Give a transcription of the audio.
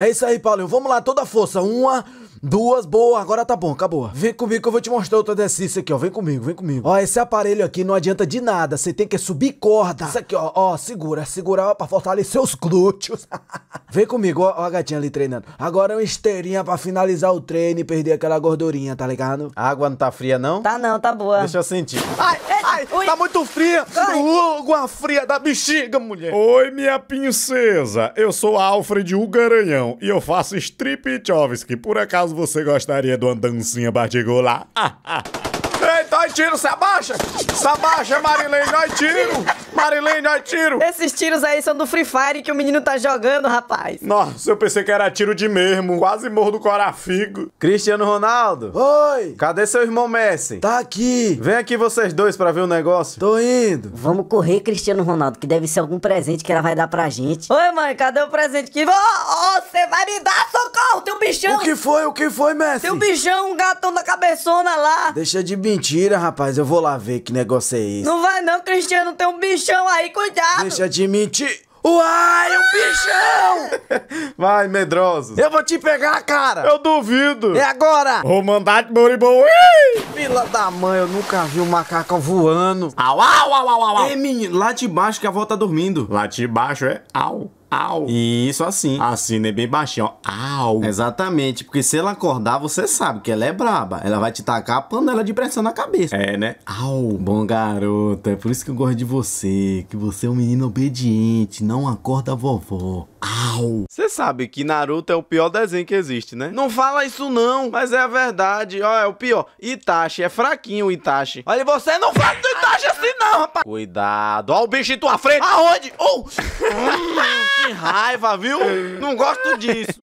É isso aí, Paulinho. Vamos lá, toda a força. Uma, duas, boa. Agora tá bom, acabou. Vem comigo que eu vou te mostrar outro exercício aqui, ó. Vem comigo, vem comigo. Ó, esse aparelho aqui não adianta de nada. Você tem que subir corda. Isso aqui, ó, ó, segura, segura ó, pra fortalecer os glúteos. vem comigo, ó, ó, a gatinha ali treinando. Agora é uma esteirinha pra finalizar o treino e perder aquela gordurinha, tá ligado? A água não tá fria, não? Tá não, tá boa. Deixa eu sentir. Ai, ei! Ai, Oi. tá muito fria. a fria da bexiga, mulher. Oi, minha princesa. Eu sou Alfred Garanhão e eu faço strip Por acaso você gostaria de uma dancinha particular? tiro, se abaixa! Se abaixa, Marilene, nós tiro! Marilene, nós tiro! Esses tiros aí são do Free Fire que o menino tá jogando, rapaz. Nossa, eu pensei que era tiro de mesmo, quase morro do corafigo. Cristiano Ronaldo? Oi! Cadê seu irmão Messi? Tá aqui! Vem aqui vocês dois pra ver o negócio. Tô indo! Vamos correr, Cristiano Ronaldo, que deve ser algum presente que ela vai dar pra gente. Oi, mãe, cadê o presente que... Oh, você vai me dar socorro, teu bichão! O que foi, o que foi, mestre? Teu bichão, um gatão da cabeçona lá! Deixa de mentira, rapaz, eu vou lá ver que negócio é esse. Não vai não, Cristiano, tem um bichão aí, cuidado! Deixa de mentir! Uai, um bichão! Vai, medroso. Eu vou te pegar, cara. Eu duvido. E é agora? Vou mandar de moribão. Fila da mãe, eu nunca vi um macaco voando. Au, au, au, au, au. Ei, menino, lá de baixo que a avó tá dormindo. Lá de baixo é au. Au. Isso assim. Assim, né? Bem baixinho, ó. Au. Exatamente, porque se ela acordar, você sabe que ela é braba. Ela vai te tacar a panela de pressão na cabeça. É, né? Au. Bom garoto, é por isso que eu gosto de você. Que você é um menino obediente, não acorda vovó. Au. Você sabe que Naruto é o pior desenho que existe, né? Não fala isso não, mas é a verdade. Ó, é o pior. Itachi, é fraquinho o Itachi. Olha, você não faz do Itachi assim Cuidado. Ó o bicho em tua frente. Aonde? Oh! Hum, que raiva, viu? Não gosto disso.